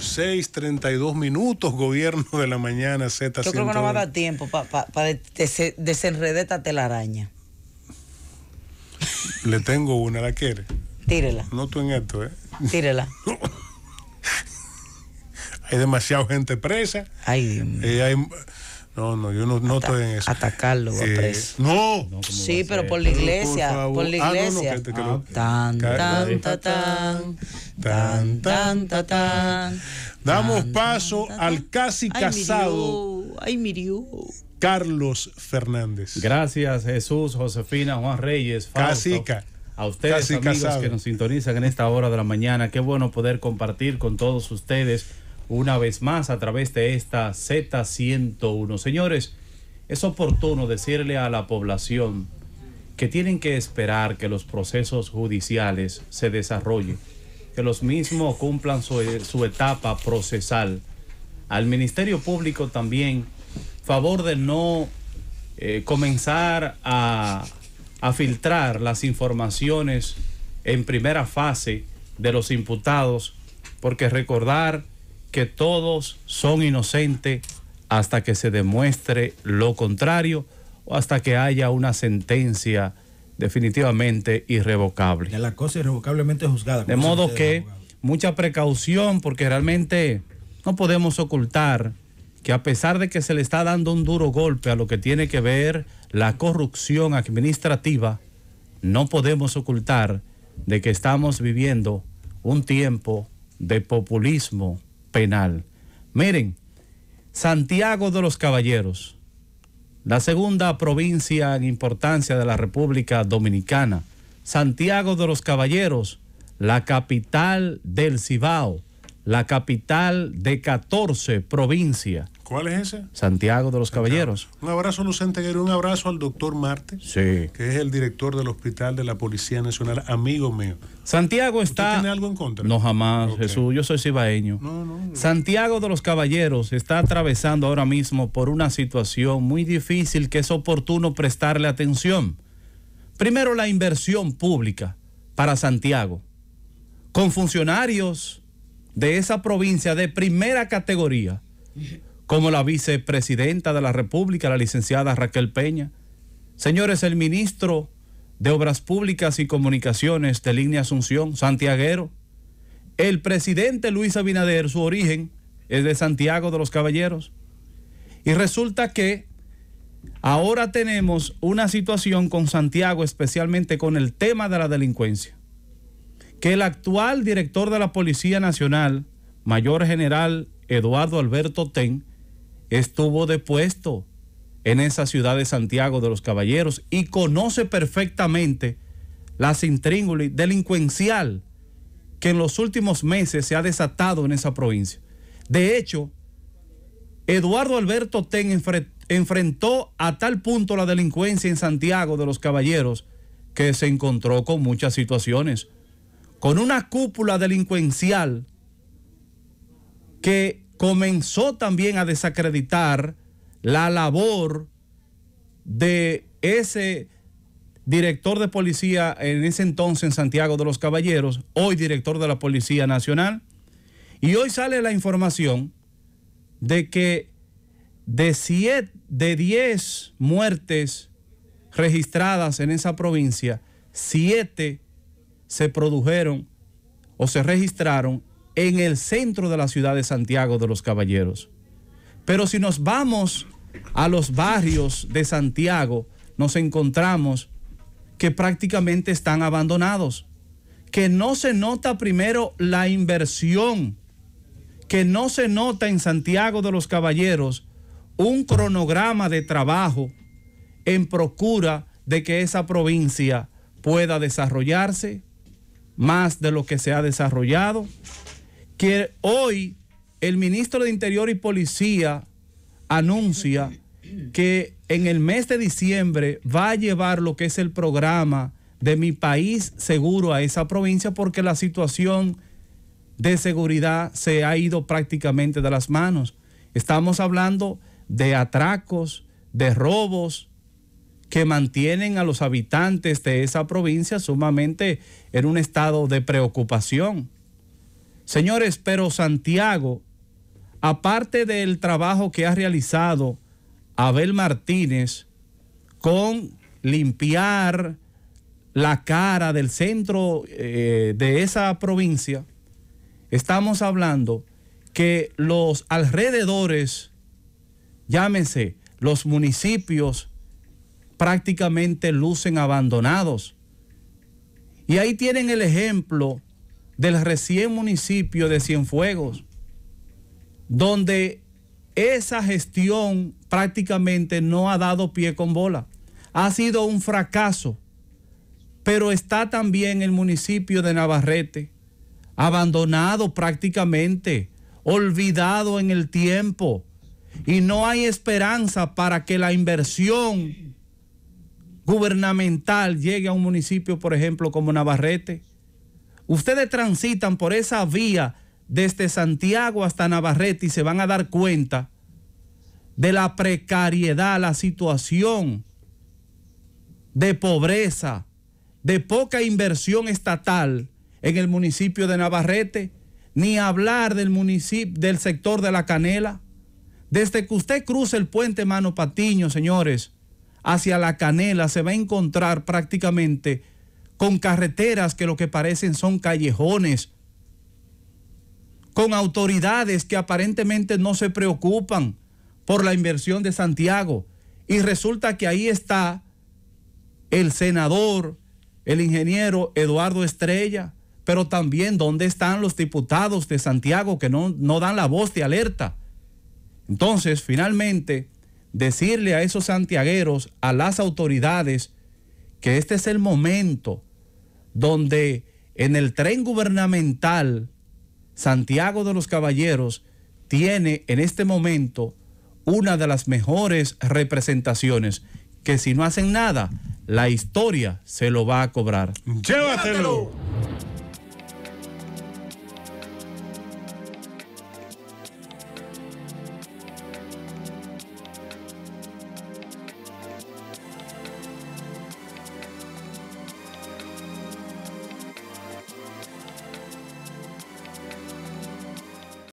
6, 6:32 minutos, gobierno de la mañana, Z. Yo creo que no va a dar tiempo para desenredar esta telaraña. Le tengo una, ¿la quiere? Tírela. No tú en esto, ¿eh? Tírela. hay demasiada gente presa. Eh, hay no, no, yo no, no estoy en eso. Atacarlo, eh, preso. No. sí, pero por la iglesia. Por, la iglesia. tan, tan, tan, tan, tan, tan, Damos paso al casi casado. ay, mirió. Carlos Fernández. Gracias, Jesús, Josefina, Juan Reyes, casi casado. A ustedes, amigos que nos sintonizan en esta hora de la mañana. Qué bueno poder compartir con todos ustedes una vez más a través de esta Z101. Señores, es oportuno decirle a la población que tienen que esperar que los procesos judiciales se desarrollen, que los mismos cumplan su, etapa procesal. Al Ministerio Público también, favor de no eh, comenzar a, a filtrar las informaciones en primera fase de los imputados, porque recordar que todos son inocentes hasta que se demuestre lo contrario o hasta que haya una sentencia definitivamente irrevocable. De la cosa irrevocablemente juzgada. De modo que mucha precaución porque realmente no podemos ocultar que a pesar de que se le está dando un duro golpe a lo que tiene que ver la corrupción administrativa, no podemos ocultar de que estamos viviendo un tiempo de populismo penal. Miren, Santiago de los Caballeros, la segunda provincia en importancia de la República Dominicana. Santiago de los Caballeros, la capital del Cibao, la capital de 14 provincias. ¿Cuál es ese? Santiago de los Caballeros. Un abrazo, Lucente Guerrero. Un abrazo al doctor Marte, sí. que es el director del Hospital de la Policía Nacional, amigo mío. Santiago está. tiene algo en contra? No, jamás, Jesús. Yo soy cibaeño. Santiago de los Caballeros está atravesando ahora mismo por una situación muy difícil que es oportuno prestarle atención. Primero, la inversión pública para Santiago, con funcionarios de esa provincia de primera categoría como la vicepresidenta de la República, la licenciada Raquel Peña. Señores, el ministro de Obras Públicas y Comunicaciones de Línea Asunción, Santiaguero. El presidente Luis Abinader, su origen es de Santiago de los Caballeros. Y resulta que ahora tenemos una situación con Santiago, especialmente con el tema de la delincuencia. Que el actual director de la Policía Nacional, Mayor General Eduardo Alberto Ten, estuvo depuesto en esa ciudad de Santiago de los Caballeros y conoce perfectamente la intríngulis delincuencial que en los últimos meses se ha desatado en esa provincia. De hecho, Eduardo Alberto Ten enfrentó a tal punto la delincuencia en Santiago de los Caballeros que se encontró con muchas situaciones, con una cúpula delincuencial que comenzó también a desacreditar la labor de ese director de policía en ese entonces en Santiago de los Caballeros, hoy director de la Policía Nacional. Y hoy sale la información de que de 10 de muertes registradas en esa provincia, 7 se produjeron o se registraron en el centro de la ciudad de Santiago de los Caballeros. Pero si nos vamos a los barrios de Santiago, nos encontramos que prácticamente están abandonados, que no se nota primero la inversión, que no se nota en Santiago de los Caballeros un cronograma de trabajo en procura de que esa provincia pueda desarrollarse más de lo que se ha desarrollado que hoy el ministro de Interior y Policía anuncia que en el mes de diciembre va a llevar lo que es el programa de mi país seguro a esa provincia porque la situación de seguridad se ha ido prácticamente de las manos. Estamos hablando de atracos, de robos que mantienen a los habitantes de esa provincia sumamente en un estado de preocupación. Señores, pero Santiago, aparte del trabajo que ha realizado Abel Martínez con limpiar la cara del centro eh, de esa provincia, estamos hablando que los alrededores, llámense los municipios, prácticamente lucen abandonados. Y ahí tienen el ejemplo del recién municipio de Cienfuegos, donde esa gestión prácticamente no ha dado pie con bola. Ha sido un fracaso, pero está también el municipio de Navarrete, abandonado prácticamente, olvidado en el tiempo, y no hay esperanza para que la inversión gubernamental llegue a un municipio, por ejemplo, como Navarrete. Ustedes transitan por esa vía desde Santiago hasta Navarrete y se van a dar cuenta de la precariedad, la situación de pobreza, de poca inversión estatal en el municipio de Navarrete, ni hablar del municipio del sector de la Canela. Desde que usted cruce el puente Mano Patiño, señores, hacia la Canela se va a encontrar prácticamente con carreteras que lo que parecen son callejones, con autoridades que aparentemente no se preocupan por la inversión de Santiago. Y resulta que ahí está el senador, el ingeniero Eduardo Estrella, pero también dónde están los diputados de Santiago que no, no dan la voz de alerta. Entonces, finalmente, decirle a esos santiagueros, a las autoridades, que este es el momento donde en el tren gubernamental Santiago de los Caballeros tiene en este momento una de las mejores representaciones que si no hacen nada, la historia se lo va a cobrar. Llévatelo.